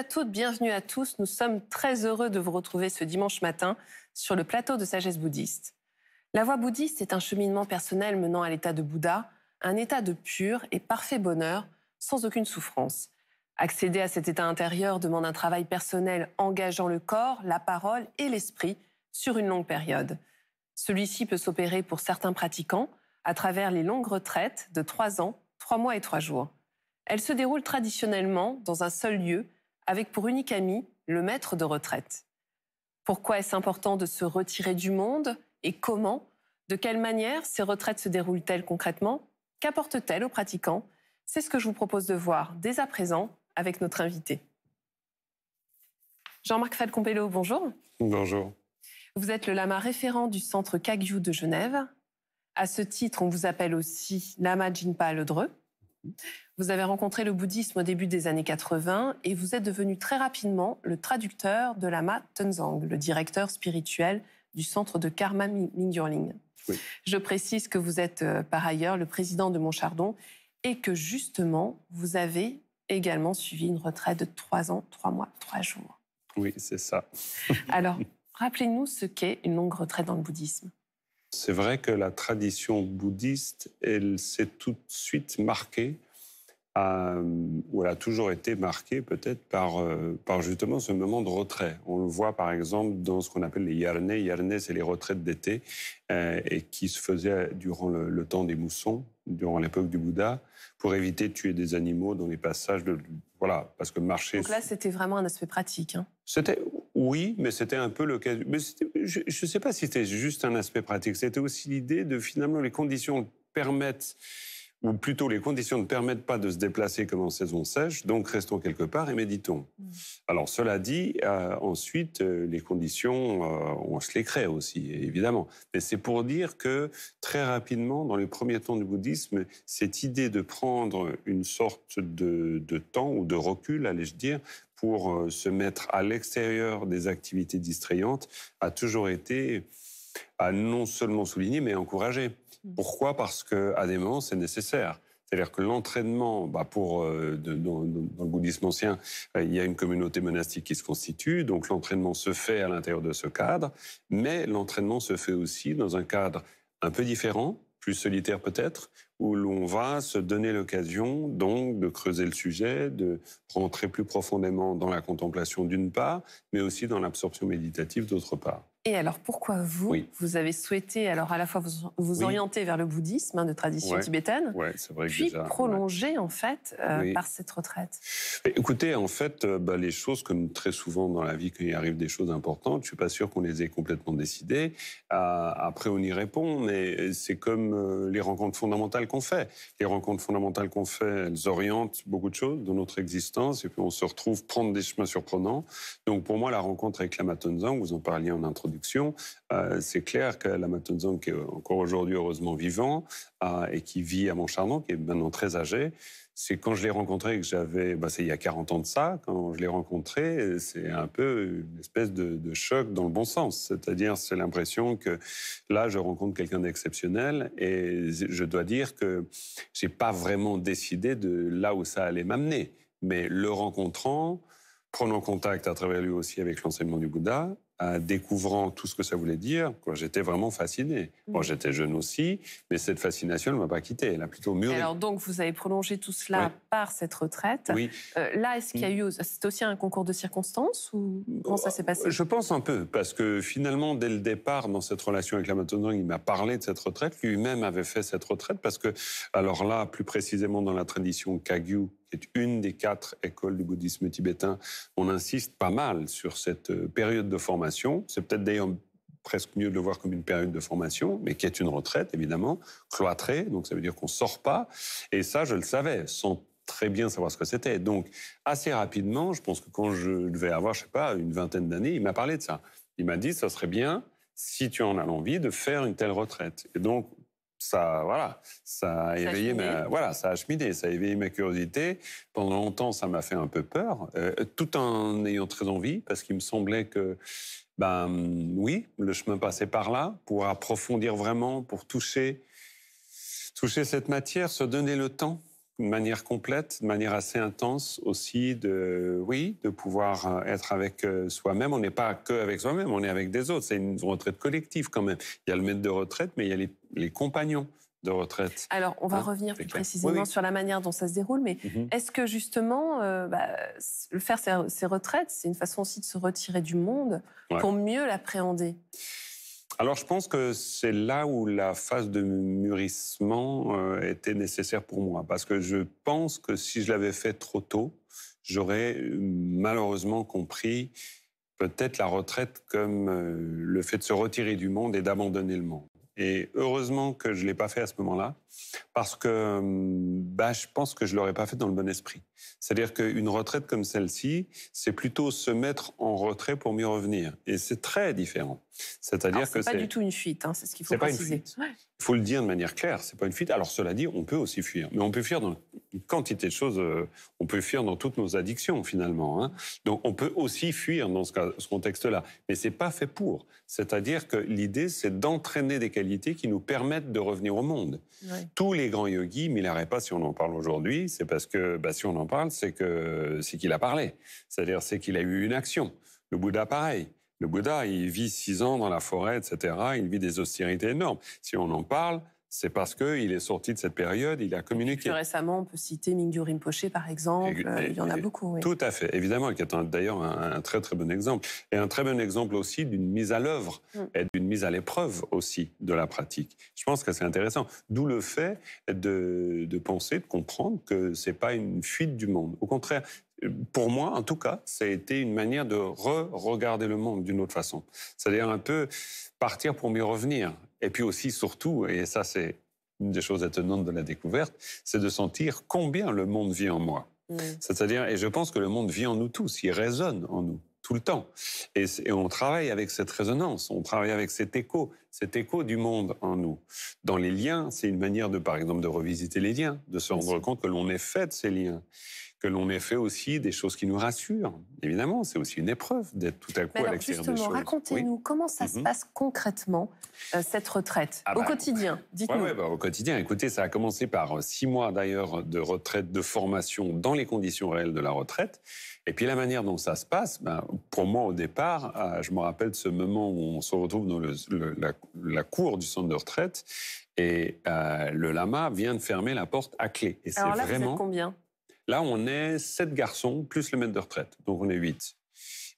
à toutes, bienvenue à tous. Nous sommes très heureux de vous retrouver ce dimanche matin sur le plateau de Sagesse bouddhiste. La voie bouddhiste est un cheminement personnel menant à l'état de Bouddha, un état de pur et parfait bonheur sans aucune souffrance. Accéder à cet état intérieur demande un travail personnel engageant le corps, la parole et l'esprit sur une longue période. Celui-ci peut s'opérer pour certains pratiquants à travers les longues retraites de trois ans, trois mois et trois jours. Elles se déroulent traditionnellement dans un seul lieu avec pour unique ami le maître de retraite. Pourquoi est-ce important de se retirer du monde et comment De quelle manière ces retraites se déroulent-elles concrètement Qu'apportent-elles aux pratiquants C'est ce que je vous propose de voir dès à présent avec notre invité. Jean-Marc Falcompello, bonjour. Bonjour. Vous êtes le lama référent du centre Kagyu de Genève. À ce titre, on vous appelle aussi lama Jinpa le Dreux. Vous avez rencontré le bouddhisme au début des années 80 et vous êtes devenu très rapidement le traducteur de Lama Tenzang, le directeur spirituel du centre de Karma Mingyurling. Je précise que vous êtes euh, par ailleurs le président de Montchardon et que justement, vous avez également suivi une retraite de trois ans, trois mois, trois jours. Oui, c'est ça. Alors, rappelez-nous ce qu'est une longue retraite dans le bouddhisme. C'est vrai que la tradition bouddhiste, elle s'est tout de suite marquée, euh, ou elle a toujours été marquée peut-être par, euh, par justement ce moment de retrait. On le voit par exemple dans ce qu'on appelle les yarnés. Yarnés, c'est les retraites d'été, euh, et qui se faisaient durant le, temps des moussons, durant l'époque du Bouddha, pour éviter de tuer des animaux dans les passages de... Voilà, parce que marcher... Donc là, c'était vraiment un aspect pratique. Hein. C'était oui, mais c'était un peu le cas. Mais je ne sais pas si c'était juste un aspect pratique. C'était aussi l'idée de finalement les conditions permettent ou plutôt les conditions ne permettent pas de se déplacer comme en saison sèche, donc restons quelque part et méditons. Mm. Alors cela dit, euh, ensuite, euh, les conditions, euh, on se les crée aussi, évidemment. Mais c'est pour dire que très rapidement, dans les premiers temps du bouddhisme, cette idée de prendre une sorte de, de temps ou de recul, allais-je dire, pour euh, se mettre à l'extérieur des activités distrayantes a toujours été à non seulement souligner, mais encourager. Mmh. Pourquoi Parce qu'à des moments, c'est nécessaire. C'est-à-dire que l'entraînement, bah, pour euh, dans, le bouddhisme ancien, euh, il y a une communauté monastique qui se constitue, donc l'entraînement se fait à l'intérieur de ce cadre, mais l'entraînement se fait aussi dans un cadre un peu différent, plus solitaire peut-être, où l'on va se donner l'occasion donc de creuser le sujet, de rentrer plus profondément dans la contemplation d'une part, mais aussi dans l'absorption méditative d'autre part. Et alors, pourquoi vous, vous avez souhaité alors à la fois vous, vous orienter vers le bouddhisme hein, de tradition tibétaine, puis prolonger en fait euh, par cette retraite Écoutez, en fait, euh, bah, les choses, comme très souvent dans la vie, qu'il arrive des choses importantes, je ne suis pas sûr qu'on les ait complètement décidées. Euh, après, on y répond, mais c'est comme les rencontres fondamentales qu'on fait. Les rencontres fondamentales qu'on fait, elles orientent beaucoup de choses dans notre existence, et puis on se retrouve prendre des chemins surprenants. Donc, pour moi, la rencontre avec la Matanzang, vous en parliez en introduction, euh, c'est clair que la Matonzon, qui est encore aujourd'hui heureusement vivant euh, et qui vit à Montcharnon, qui est maintenant très âgé, c'est quand je l'ai rencontré que j'avais, bah, c'est il y a 40 ans de ça, quand je l'ai rencontré, c'est un peu une espèce de, de choc dans le bon sens. C'est-à-dire, c'est l'impression que là, je rencontre quelqu'un d'exceptionnel et je dois dire que j'ai pas vraiment décidé de là où ça allait m'amener. Mais le rencontrant, prenant contact à travers lui aussi avec l'enseignement du Bouddha, découvrant tout ce que ça voulait dire, j'étais vraiment fasciné. Bon, j'étais jeune aussi, mais cette fascination ne m'a pas quitté. Elle a plutôt mûri. Alors donc, vous avez prolongé tout cela par cette retraite. Oui. Euh, là, est-ce qu'il y a eu, c'est aussi un concours de circonstances ou comment ça s'est passé euh, Je pense un peu, parce que finalement, dès le départ, dans cette relation avec la maintenant il m'a parlé de cette retraite. Lui-même avait fait cette retraite parce que, alors là, plus précisément dans la tradition Kagyu, qui est une des quatre écoles du bouddhisme tibétain, on insiste pas mal sur cette euh, période de formation. C'est peut-être d'ailleurs presque mieux de le voir comme une période de formation, mais qui est une retraite, évidemment, cloîtrée, donc ça veut dire qu'on sort pas. Et ça, je le savais, sans très bien savoir ce que c'était. Donc, assez rapidement, je pense que quand je devais avoir, je sais pas, une vingtaine d'années, il m'a parlé de ça. Il m'a dit, ça serait bien, si tu en as l'envie, de faire une telle retraite. Et donc, ça, voilà, ça a éveillé ma, voilà, ça a cheminé, ça a éveillé ma curiosité. Pendant longtemps, ça m'a fait un peu peur, euh, tout en ayant très envie, parce qu'il me semblait que, ben, oui, le chemin passait par là pour approfondir vraiment, pour toucher, toucher cette matière, se donner le temps de manière complète, de manière assez intense aussi de, oui, de pouvoir euh, être avec euh, soi-même. On n'est pas que avec soi-même, on est avec des autres. C'est une retraite collective quand même. Il y a le maître de retraite, mais il y a les, compagnons de retraite. Alors, on va hein, revenir plus précisément sur la manière dont ça se déroule, mais mhm. est-ce que justement, euh, bah, faire ces retraites, c'est une façon aussi de se retirer du monde pour mieux l'appréhender alors je pense que c'est là où la phase de mûrissement euh, était nécessaire pour moi, parce que je pense que si je l'avais fait trop tôt, j'aurais malheureusement compris peut-être la retraite comme euh, le fait de se retirer du monde et d'abandonner le monde. Et heureusement que je ne l'ai pas fait à ce moment-là, parce que hum, bah, je pense que je ne l'aurais pas fait dans le bon esprit. C'est-à-dire qu'une retraite comme celle-ci, c'est plutôt se mettre en retrait pour mieux revenir. Et c'est très différent. C'est-à-dire que c'est pas du tout une fuite, hein, c'est ce qu'il faut préciser. Pas faut le dire de manière claire, c'est pas une fuite. Alors cela dit, on peut aussi fuir, mais on peut fuir dans une quantité de choses. Euh, on peut fuir dans toutes nos addictions finalement. Hein. Donc on peut aussi fuir dans ce, contexte-là, mais c'est pas fait pour. C'est-à-dire que l'idée, c'est d'entraîner des qualités qui nous permettent de revenir au monde. Tous les grands yogis, pas si on en parle aujourd'hui, c'est parce que bah, si on en parle, c'est que c'est qu'il a parlé. C'est-à-dire c'est qu'il a eu une action. Le Bouddha, pareil. Le Bouddha, il vit six ans dans la forêt, etc. Il vit des austérités énormes. Si on en parle, c'est parce qu'il est sorti de cette période, il a communiqué. Plus récemment, on peut citer Mingyur Rinpoche, par exemple. Euh, il y en a beaucoup. Oui. Tout à fait, évidemment, qui est d'ailleurs un, très très bon exemple. Et un très bon exemple aussi d'une mise à l'œuvre mm. et d'une mise à l'épreuve aussi de la pratique. Je pense que c'est intéressant. D'où le fait de, penser, de comprendre que ce n'est pas une fuite du monde. Au contraire, pour moi, en tout cas, ça a été une manière de re-regarder le monde d'une autre façon. C'est-à-dire un peu partir pour mieux revenir et puis aussi, surtout, et ça c'est une des choses étonnantes de la découverte, c'est de sentir combien le monde vit en moi. Mm. C'est-à-dire, et je pense que le monde vit en nous tous, il résonne en nous tout le temps. Et, et, on travaille avec cette résonance, on travaille avec cet écho, cet écho du monde en nous. Dans les liens, c'est une manière de, par exemple, de revisiter les liens, de se rendre compte que l'on est fait de ces liens que l'on ait fait aussi des choses qui nous rassurent. Évidemment, c'est aussi une épreuve d'être tout à coup à l'extérieur des choses. Racontez-nous comment ça se mhm. passe concrètement euh, cette retraite ah au bah, quotidien. dites bah, au quotidien. Écoutez, ça a commencé par euh, six mois d'ailleurs de retraite de formation dans les conditions réelles de la retraite. Et puis la manière dont ça se passe, ben, pour moi au départ, euh, je me rappelle de ce moment où on se retrouve dans le, la, cour du centre de retraite et le lama vient de fermer la porte à clé. Et c'est vraiment. Vous êtes combien Là, on est sept garçons, plus le maître de retraite. Donc, on est huit.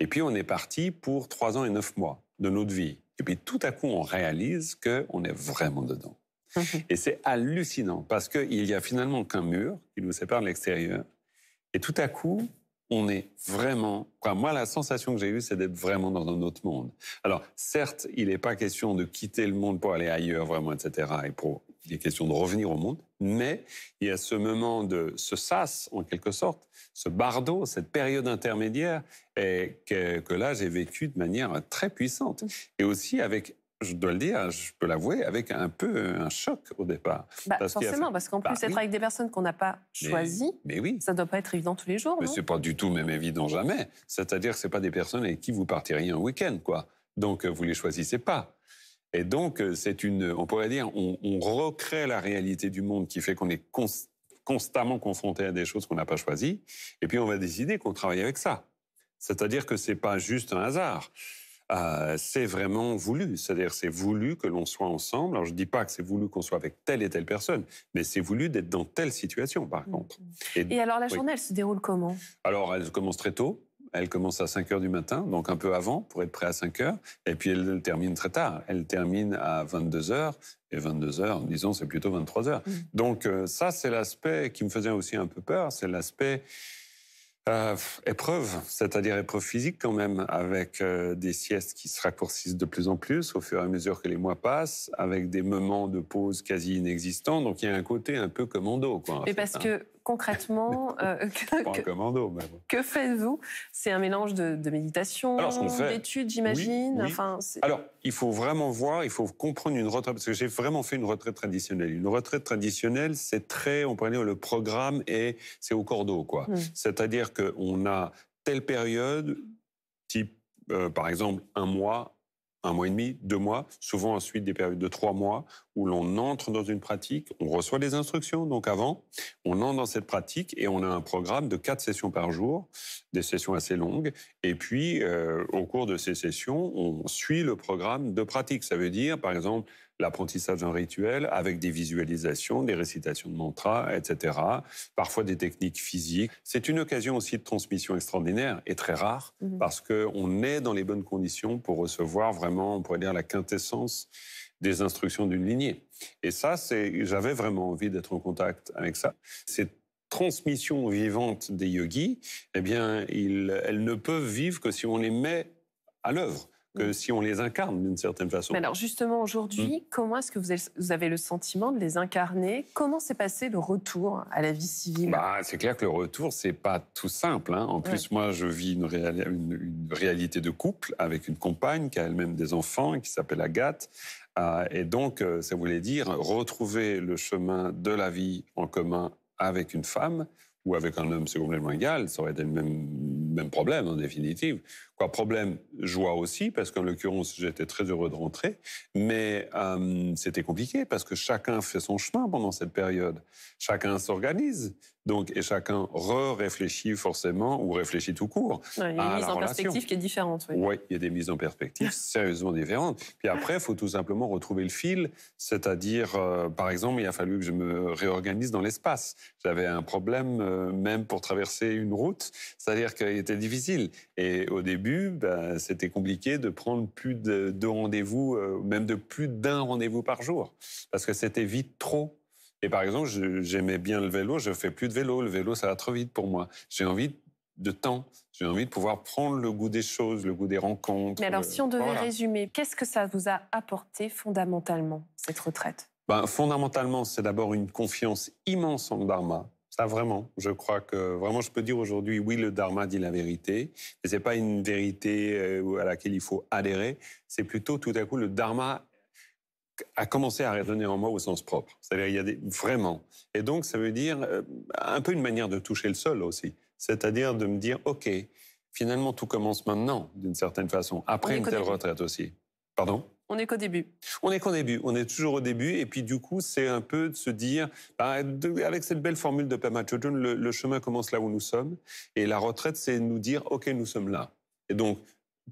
Et puis, on est parti pour trois ans et neuf mois de notre vie. Et puis, tout à coup, on réalise qu'on est vraiment dedans. Mhm. Et c'est hallucinant parce qu'il n'y a finalement qu'un mur qui nous sépare de l'extérieur. Et tout à coup, on est vraiment. moi, la sensation que j'ai eue, c'est d'être vraiment dans un autre monde. Alors, certes, il n'est pas question de quitter le monde pour aller ailleurs, vraiment, etc. Et pour il est question de revenir au monde, mais il y a ce moment de ce sas, en quelque sorte, ce bardo, cette période intermédiaire et que, là j'ai vécu de manière très puissante. Et aussi avec je dois le dire, je peux l'avouer, avec un peu un choc au départ. Bah, parce forcément, parce qu'en bah plus, être avec des personnes qu'on n'a pas choisies, mais, oui. ça ne doit pas être évident tous les jours. Mais ce n'est pas du tout même évident jamais. C'est-à-dire que ce pas des personnes avec qui vous partiriez un week-end, quoi. Donc, vous ne les choisissez pas. Et donc, euh, c'est une, on pourrait dire, on, recrée la réalité du monde qui fait qu'on est constamment confronté à des choses qu'on n'a pas choisies. Et puis, on va décider qu'on travaille avec ça. C'est-à-dire que c'est pas juste un hasard. Euh, c'est vraiment voulu. C'est-à-dire, c'est voulu que l'on soit ensemble. Alors, je dis pas que c'est voulu qu'on soit avec telle et telle personne, mais c'est voulu d'être dans telle situation, par mm. contre. Et, alors, la journée, elle se déroule comment Alors, elle commence très tôt. Elle commence à 5 heures du matin, donc un peu avant pour être prêt à 5 heures. Et puis elle termine très tard. Elle termine à 22 h Et 22 heures, disons, c'est plutôt 23 heures. Mm. Donc euh, ça, c'est l'aspect qui me faisait aussi un peu peur. C'est l'aspect euh, épreuve, c'est-à-dire épreuve physique quand même, avec euh, des siestes qui se raccourcissent de plus en plus au fur et à mesure que les mois passent, avec des moments de pause quasi inexistants. Donc il y a un côté un peu commando. Quoi, Mais parce hein. que concrètement, euh, que, faites-vous C'est un mélange de, méditation, d'études, j'imagine. Alors, il faut vraiment voir, il faut comprendre une retraite, parce que j'ai vraiment fait une retraite traditionnelle. Une retraite traditionnelle, c'est très, on pourrait dire, le programme et c'est au cordeau, quoi. Hmm. C'est-à-dire qu'on a telle période, type, euh, par exemple, un mois, un mois et demi, deux mois, souvent ensuite des périodes de trois mois, où l'on entre dans une pratique, on reçoit des instructions, donc avant, on entre dans cette pratique et on a un programme de quatre sessions par jour, des sessions assez longues. Et puis, euh, au cours de ces sessions, on suit le programme de pratique. Ça veut dire, par exemple, l'apprentissage d'un rituel avec des visualisations, des récitations de mantras, etc. Parfois des techniques physiques. C'est une occasion aussi de transmission extraordinaire et très rare mmh parce qu'on est dans les bonnes conditions pour recevoir vraiment, on pourrait dire, la quintessence des instructions d'une lignée. Et ça, c'est, j'avais vraiment envie d'être en contact avec ça. Cette transmission vivante des yogis, eh bien, elles ne peuvent vivre que si on les met à l'œuvre que mm. si on les incarne d'une certaine façon. Mais alors justement, aujourd'hui, mm. comment est-ce que vous avez le sentiment de les incarner Comment s'est passé le retour à la vie civile bah, C'est clair que le retour, c'est pas tout simple. Hein. En plus, moi, je vis une, une, une, réalité de couple avec une compagne qui a elle-même des enfants, et qui s'appelle Agathe, euh, et donc, euh, ça voulait dire retrouver le chemin de la vie en commun avec une femme ou avec un homme, c'est complètement égal, ça aurait été le même même problème en définitive. Quoi, problème, joie aussi, parce qu'en l'occurrence, j'étais très heureux de rentrer, mais euh, c'était compliqué parce que chacun fait son chemin pendant cette période. Chacun s'organise, donc, et chacun re-réfléchit forcément ou réfléchit tout court. il y a une mise en perspective qui est différente. Oui. il y a des mises en perspective sérieusement différentes. Puis après, il faut tout simplement retrouver le fil, c'est-à-dire, euh, par exemple, il a fallu que je me réorganise dans l'espace. J'avais un problème euh, même pour traverser une route, c'est-à-dire qu'il c'était difficile. Et au début, bah, c'était compliqué de prendre plus de, de rendez-vous, euh, même de plus d'un rendez-vous par jour, parce que c'était vite trop. Et par exemple, j'aimais bien le vélo, je fais plus de vélo. Le vélo, ça va trop vite pour moi. J'ai envie de temps. J'ai envie de pouvoir prendre le goût des choses, le goût des rencontres. Mais alors, si on euh, devait résumer, qu'est-ce que ça vous a apporté fondamentalement, cette retraite ben, Fondamentalement, c'est d'abord une confiance immense en le Dharma. Ça, vraiment, je crois que vraiment, je peux dire aujourd'hui, oui, le dharma dit la vérité, mais c'est pas une vérité euh, à laquelle il faut adhérer. C'est plutôt tout à coup le dharma a commencé à raisonner en moi au sens propre. C'est-à-dire, il y a vraiment. Et donc, ça veut dire euh, un peu une manière de toucher le sol aussi. C'est-à-dire de me dire, OK, finalement, tout commence maintenant, d'une certaine façon, après une telle retraite aussi. Pardon on n'est qu'au début. On n'est qu'au début. On est toujours au début. Et puis, du coup, c'est un peu de se dire, bah, avec cette belle formule de Pema Chodron, le, chemin commence là où nous sommes. Et la retraite, c'est nous dire, OK, nous sommes là. Et donc,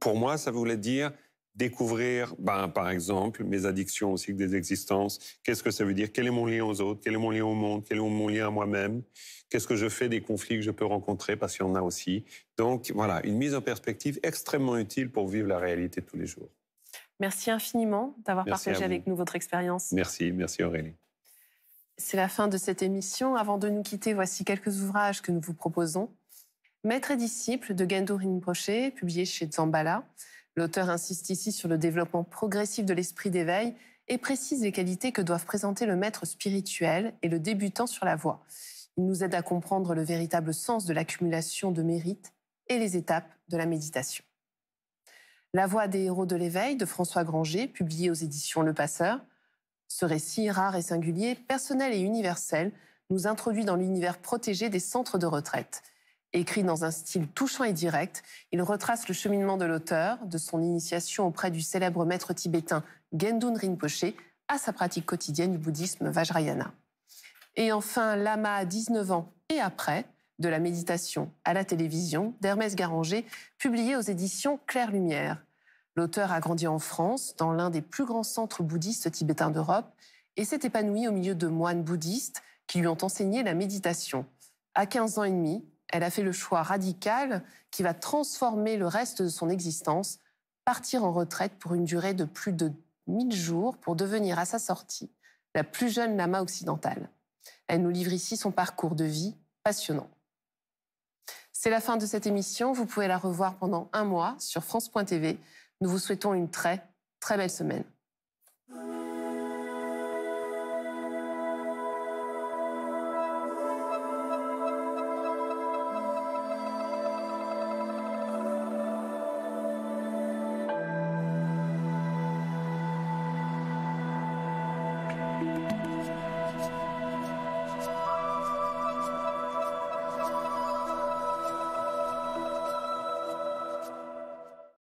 pour moi, ça voulait dire découvrir, ben, par exemple, mes addictions au cycle des existences. Qu'est-ce que ça veut dire Quel est mon lien aux autres Quel est mon lien au monde Quel est mon lien à moi-même Qu'est-ce que je fais des conflits que je peux rencontrer Parce qu'il y en a aussi. Donc, voilà, une mise en perspective extrêmement utile pour vivre la réalité de tous les jours. Merci infiniment d'avoir partagé avec nous votre expérience. Merci, merci Aurélie. C'est la fin de cette émission. Avant de nous quitter, voici quelques ouvrages que nous vous proposons. Maître et disciple de Gendo Rinpoche, publié chez Zambala. L'auteur insiste ici sur le développement progressif de l'esprit d'éveil et précise les qualités que doivent présenter le maître spirituel et le débutant sur la voie. Il nous aide à comprendre le véritable sens de l'accumulation de mérites et les étapes de la méditation. La voix des héros de l'éveil de François Granger, publié aux éditions Le Passeur. Ce récit rare et singulier, personnel et universel, nous introduit dans l'univers protégé des centres de retraite. Écrit dans un style touchant et direct, il retrace le cheminement de l'auteur, de son initiation auprès du célèbre maître tibétain Gendun Rinpoche à sa pratique quotidienne du bouddhisme Vajrayana. Et enfin, Lama à 19 ans et après, de la méditation à la télévision d'Hermès Garanger, publié aux éditions Claire Lumière. L'auteur a grandi en France, dans l'un des plus grands centres bouddhistes tibétains d'Europe, et s'est épanouie au milieu de moines bouddhistes qui lui ont enseigné la méditation. À 15 ans et demi, elle a fait le choix radical qui va transformer le reste de son existence, partir en retraite pour une durée de plus de 1000 jours pour devenir à sa sortie la plus jeune lama occidentale. Elle nous livre ici son parcours de vie passionnant. C'est la fin de cette émission. Vous pouvez la revoir pendant un mois sur France.tv. Nous vous souhaitons une très, très belle semaine.